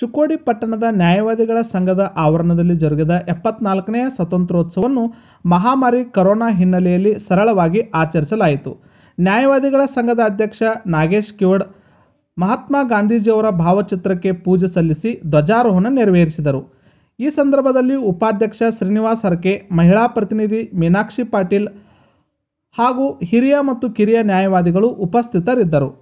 ಚುಕ್ಕೋಡಿ ಪಟ್ಟಣದ ನ್ಯಾಯವಾದಿಗಳ ಸಂಘದ ಆವರಣದಲ್ಲಿ ಜರುಗಿದ ಎಪ್ಪತ್ನಾಲ್ಕನೆಯ ಸ್ವತಂತ್ರೋತ್ಸವವನ್ನು ಮಹಾಮಾರಿ ಕರೋನಾ ಹಿನ್ನೆಲೆಯಲ್ಲಿ ಸರಳವಾಗಿ ಆಚರಿಸಲಾಯಿತು ನ್ಯಾಯವಾದಿಗಳ ಸಂಘದ ಅಧ್ಯಕ್ಷ ನಾಗೇಶ್ ಕಿವಡ್ ಮಹಾತ್ಮ ಗಾಂಧೀಜಿಯವರ ಭಾವಚಿತ್ರಕ್ಕೆ ಪೂಜೆ ಸಲ್ಲಿಸಿ ಧ್ವಜಾರೋಹಣ ನೆರವೇರಿಸಿದರು ಈ ಸಂದರ್ಭದಲ್ಲಿ ಉಪಾಧ್ಯಕ್ಷ ಶ್ರೀನಿವಾಸ್ ಹರ್ಕೆ ಮಹಿಳಾ ಪ್ರತಿನಿಧಿ ಮೀನಾಕ್ಷಿ ಪಾಟೀಲ್ ಹಾಗೂ ಹಿರಿಯ ಮತ್ತು ಕಿರಿಯ ನ್ಯಾಯವಾದಿಗಳು ಉಪಸ್ಥಿತರಿದ್ದರು